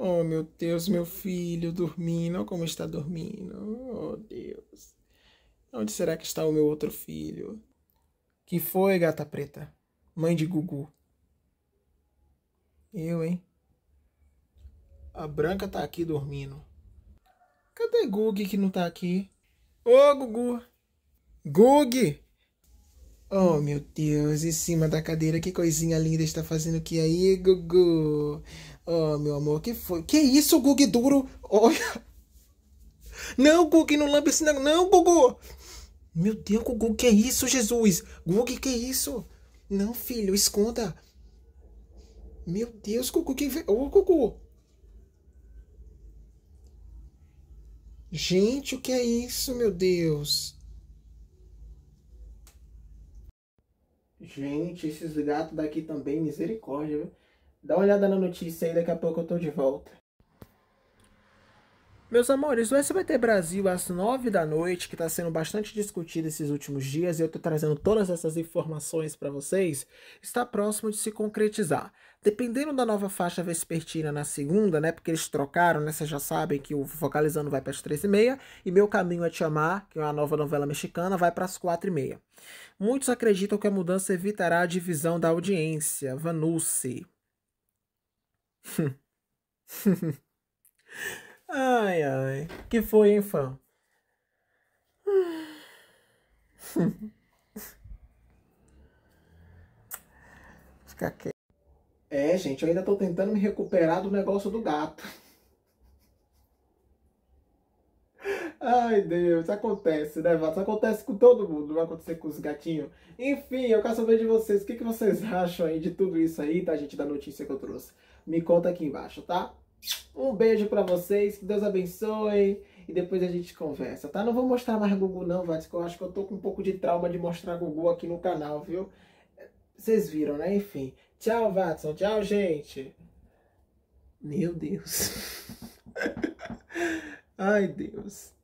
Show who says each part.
Speaker 1: Oh, meu Deus, meu filho dormindo, oh, como está dormindo. Oh, Deus. Onde será que está o meu outro filho? Que foi, gata preta? Mãe de Gugu. Eu, hein? A Branca tá aqui dormindo. Cadê gugu que não tá aqui? Ô, oh, Gugu! gugu Oh, meu Deus, em cima da cadeira, que coisinha linda está fazendo o que aí, Gugu? Ah, meu amor, que foi? Que isso, Gugu duro? Olha. Não, Gugu, não lambe esse negócio. Não, Gugu. Meu Deus, Gugu, que é isso, Jesus? Gugu, que é isso? Não, filho, esconda. Meu Deus, Gugu, que... Ô, oh, Gugu. Gente, o que é isso, meu Deus? Gente, esses gatos daqui também, misericórdia, viu? Dá uma olhada na notícia aí, daqui a pouco eu tô de volta. Meus amores, o SBT Brasil às 9 da noite, que está sendo bastante discutido esses últimos dias, e eu estou trazendo todas essas informações para vocês, está próximo de se concretizar. Dependendo da nova faixa vespertina na segunda, né? Porque eles trocaram, né? Vocês já sabem que o vocalizando vai para as três h 30 e Meu Caminho é Te Amar, que é uma nova novela mexicana, vai para as 4 e meia. Muitos acreditam que a mudança evitará a divisão da audiência. Vanucci ai, ai. Que foi, hein, fã? Fica quieto. É, gente, eu ainda tô tentando me recuperar do negócio do gato. Ai, Deus, acontece, né, Vato? Acontece com todo mundo, vai acontecer com os gatinhos. Enfim, eu quero saber de vocês, o que, que vocês acham aí de tudo isso aí, tá, gente, da notícia que eu trouxe? Me conta aqui embaixo, tá? Um beijo para vocês, que Deus abençoe e depois a gente conversa, tá? Não vou mostrar mais Gugu não, Vato, que eu acho que eu tô com um pouco de trauma de mostrar Gugu aqui no canal, viu? Vocês viram, né? Enfim. Tchau, Watson. Tchau, gente. Meu Deus. Ai, Deus.